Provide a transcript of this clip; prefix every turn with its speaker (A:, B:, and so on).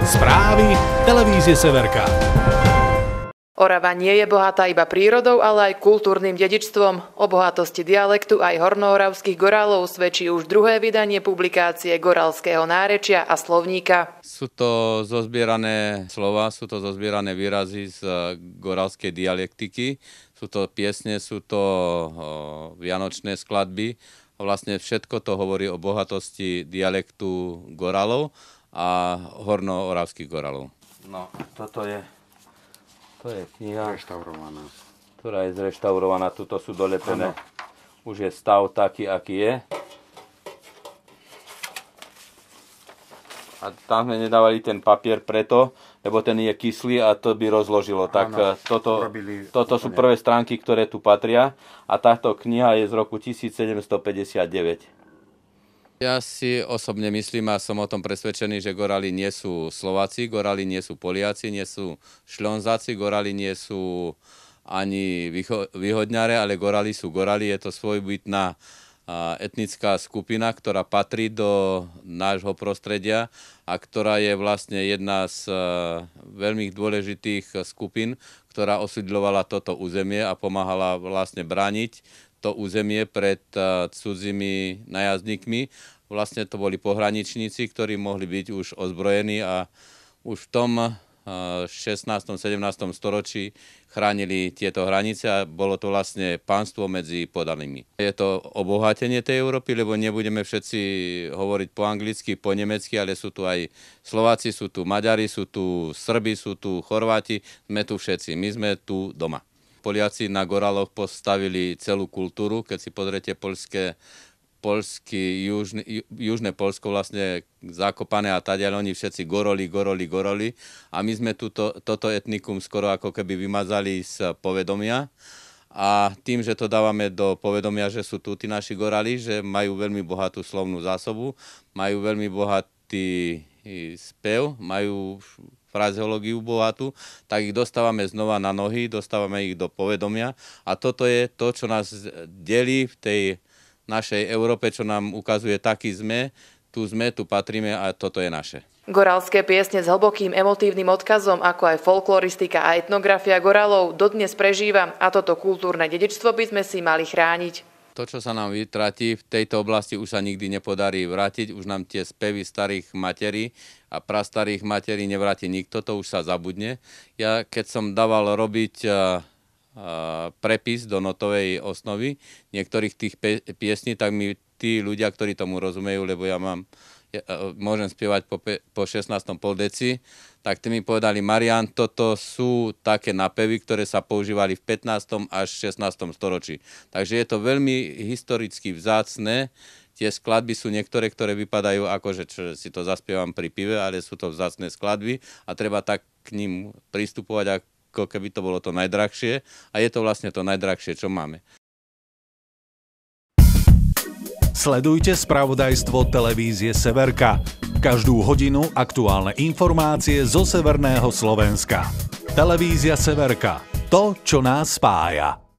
A: Správy televízie Severka.
B: Orava nie je bohatá iba prírodou, ale aj kultúrnym dedičstvom. O bohatosti dialektu aj hornooravských gorálov svedčí už druhé vydanie publikácie Goralského nárečia a slovníka.
A: Sú to zozbierané slova, sú to zozbierané výrazy z eh, goralskej dialektiky, sú to piesne, sú to eh, vianočné skladby. Vlastne všetko to hovorí o bohatosti dialektu goralov a horno-oravských koralov. No, toto je, to je kniha, reštaurovaná. ktorá je zreštaurovaná. Tuto sú dolepené. Ano. Už je stav taký, aký je. A tam sme nedávali ten papier preto, lebo ten je kyslý a to by rozložilo. Tak eh, toto, toto sú prvé stránky, ktoré tu patria. A táto kniha je z roku 1759. Ja si osobne myslím a som o tom presvedčený, že Gorali nie sú Slováci, Gorali nie sú Poliaci, nie sú Šlonzáci, Gorali nie sú ani východňare, ale Gorali sú Gorali. Je to svojbytná etnická skupina, ktorá patrí do nášho prostredia a ktorá je vlastne jedna z veľmi dôležitých skupín, ktorá osudľovala toto územie a pomáhala vlastne brániť to územie pred eh, cudzými najazdníkmi. Vlastne to boli pohraničníci, ktorí mohli byť už ozbrojení a už v tom 16. Eh, 17. storočí chránili tieto hranice a bolo to vlastne pánstvo medzi podanými. Je to obohatenie tej Európy, lebo nebudeme všetci hovoriť po anglicky, po nemecky, ale sú tu aj Slováci, sú tu Maďari, sú tu Srbi, sú tu Chorváti, sme tu všetci, my sme tu doma. Poliaci na Goraloch postavili celú kultúru. Keď si pozriete polské Polsky, južne, južné Polsko vlastne zakopané a tady, oni všetci goroli, goroli, goroli. A my sme tuto, toto etnikum skoro ako keby vymazali z povedomia. A tým, že to dávame do povedomia, že sú tu tí naši gorali, že majú veľmi bohatú slovnú zásobu, majú veľmi bohatý e, spev, majú frazeológiu bohatú, tak ich dostávame znova na nohy, dostávame ich do povedomia a toto je to, čo nás delí v tej našej Európe, čo nám ukazuje, taký sme, tu sme, tu patríme a toto je naše.
B: Goralské piesne s hlbokým emotívnym odkazom, ako aj folkloristika a etnografia Goralov dodnes prežíva a toto kultúrne dedičstvo by sme si mali chrániť.
A: To, čo sa nám vytratí v tejto oblasti, už sa nikdy nepodarí vrátiť. Už nám tie spevy starých materí a prastarých materí nevráti nikto, to už sa zabudne. Ja keď som dával robiť e, e, prepis do notovej osnovy niektorých tých piesní, tak mi tí ľudia, ktorí tomu rozumejú, lebo ja mám E, môžem spievať po, pe, po 16. poldeci, tak ty mi povedali, Marian, toto sú také napevy, ktoré sa používali v 15. až 16. storočí. Takže je to veľmi historicky vzácne. Tie skladby sú niektoré, ktoré vypadajú ako, že si to zaspievam pri pive, ale sú to vzácne skladby a treba tak k ním pristupovať ako keby to bolo to najdrahšie a je to vlastne to najdrahšie, čo máme. Sledujte spravodajstvo televízie Severka. Každú hodinu aktuálne informácie zo severného Slovenska. Televízia Severka. To, čo nás spája.